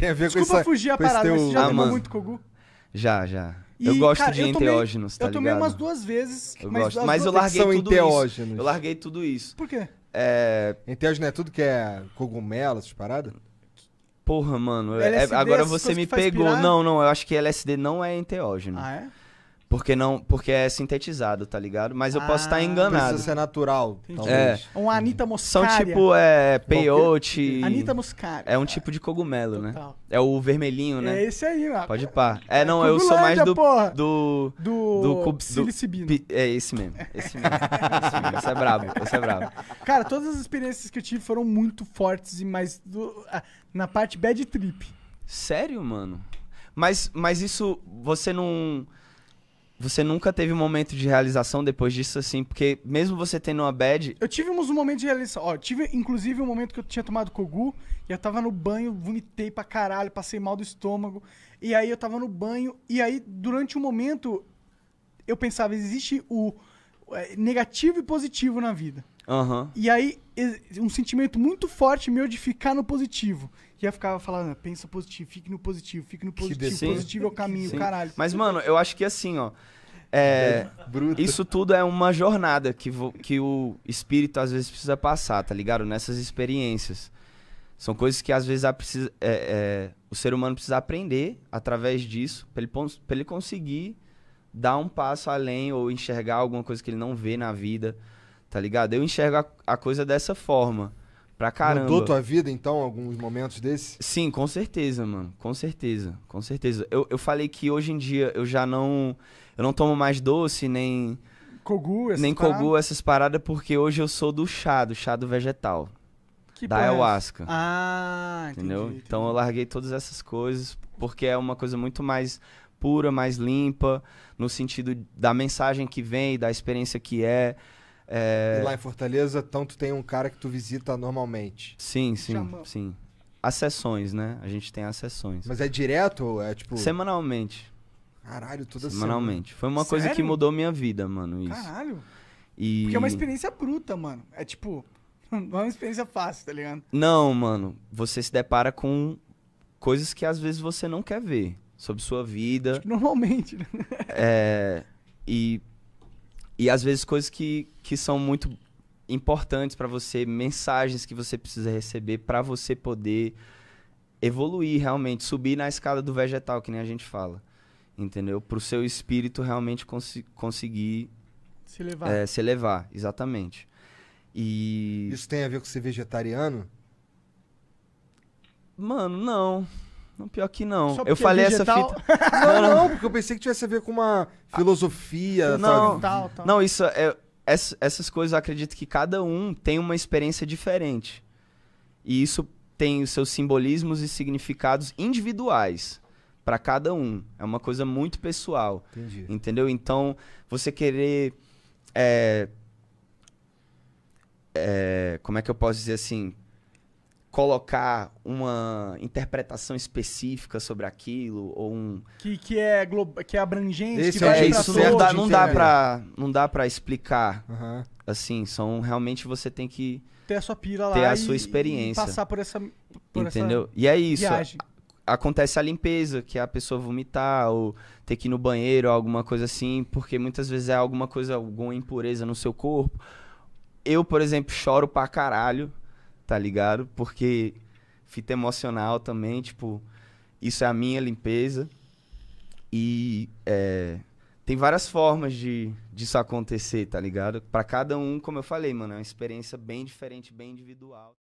tem a ver Desculpa com isso. Desculpa fugir a parada, teu... mas você já ah, tomou mano. muito Kogu? Já, já. E, eu gosto cara, de eu tomei, enteógenos, tá Eu tomei umas duas vezes. Eu mas gosto. Mas eu larguei são tudo enteógenos. isso. Eu larguei tudo isso. Por quê? É... Enteógeno é tudo que é cogumelo, essas paradas? Porra, mano. LSD, é, agora você me pegou. Pirar? Não, não. Eu acho que LSD não é enteógeno. Ah, é? Porque não, porque é sintetizado, tá ligado? Mas eu tá ah, posso estar enganado. Precisa ser natural, Entendi. talvez. É. Um Anitta muscaria. São tipo é tipo, peyote. Anitta muscaria. É um tipo de cogumelo, né? Total. né? É o vermelhinho, né? É esse aí, ó. Pode pá. É, não, eu sou mais do porra. do do do, do, do É esse mesmo. Esse mesmo. esse mesmo. é brabo. Esse é brabo. Cara, todas as experiências que eu tive foram muito fortes e mais do, ah, na parte bad trip. Sério, mano? Mas mas isso você não você nunca teve um momento de realização depois disso, assim? Porque mesmo você tendo uma bad... Eu tive uns momentos de realização. Ó, tive inclusive um momento que eu tinha tomado Kogu e eu tava no banho, vomitei pra caralho, passei mal do estômago. E aí eu tava no banho e aí durante um momento eu pensava, existe o é, negativo e positivo na vida. Uhum. E aí, um sentimento muito forte meu de ficar no positivo. E eu ficava falando, pensa positivo, fique no positivo, fique no positivo, positivo é o caminho, Sim. caralho. Mas, mano, eu acho que assim, ó, é, Bruto. Isso tudo é uma jornada que, que o espírito às vezes precisa passar, tá ligado? Nessas experiências. São coisas que às vezes precisa, é, é, o ser humano precisa aprender através disso, para ele, pra ele conseguir dar um passo além ou enxergar alguma coisa que ele não vê na vida, tá ligado? Eu enxergo a, a coisa dessa forma. Pra caramba. Mudou tua vida, então, alguns momentos desses? Sim, com certeza, mano. Com certeza. Com certeza. Eu, eu falei que hoje em dia eu já não. Eu não tomo mais doce, nem. cogu essas Nem paradas. essas paradas, porque hoje eu sou do chá, do chá do vegetal. Que da ayahuasca. Ah, entendeu? Entendi, entendi. Então eu larguei todas essas coisas, porque é uma coisa muito mais pura, mais limpa, no sentido da mensagem que vem, da experiência que é. É... E lá em Fortaleza, tanto tem um cara que tu visita normalmente. Sim, sim, Chamou. sim. As sessões, né? A gente tem as sessões. Mas é direto ou é tipo. Semanalmente. Caralho, toda Semanalmente. Semana. Foi uma Sério? coisa que mudou minha vida, mano. Isso. Caralho. E... Porque é uma experiência bruta, mano. É tipo. Não é uma experiência fácil, tá ligado? Não, mano. Você se depara com coisas que às vezes você não quer ver sobre sua vida. Normalmente, né? É. E e às vezes coisas que, que são muito importantes para você, mensagens que você precisa receber para você poder evoluir realmente, subir na escada do vegetal, que nem a gente fala. Entendeu? Para o seu espírito realmente cons conseguir se elevar. É, se elevar, exatamente. E... Isso tem a ver com ser vegetariano? Mano, não. Não, pior que não. eu é falei é essa fita. não, não, porque eu pensei que tivesse a ver com uma filosofia, não, tal, tal. Não, isso é. Essa, essas coisas eu acredito que cada um tem uma experiência diferente. E isso tem os seus simbolismos e significados individuais para cada um. É uma coisa muito pessoal. Entendi. Entendeu? Então, você querer. É, é, como é que eu posso dizer assim? colocar uma interpretação específica sobre aquilo ou um que, que é que é abrangente Esse que é, isso não dá, não dá para não dá para explicar uhum. assim são realmente você tem que ter a sua pira lá ter a sua experiência e passar por essa por entendeu essa e é isso acontece a limpeza que a pessoa vomitar ou ter que ir no banheiro alguma coisa assim porque muitas vezes é alguma coisa alguma impureza no seu corpo eu por exemplo choro pra caralho tá ligado? Porque fita emocional também, tipo, isso é a minha limpeza. E é, tem várias formas de disso acontecer, tá ligado? Para cada um, como eu falei, mano, é uma experiência bem diferente, bem individual.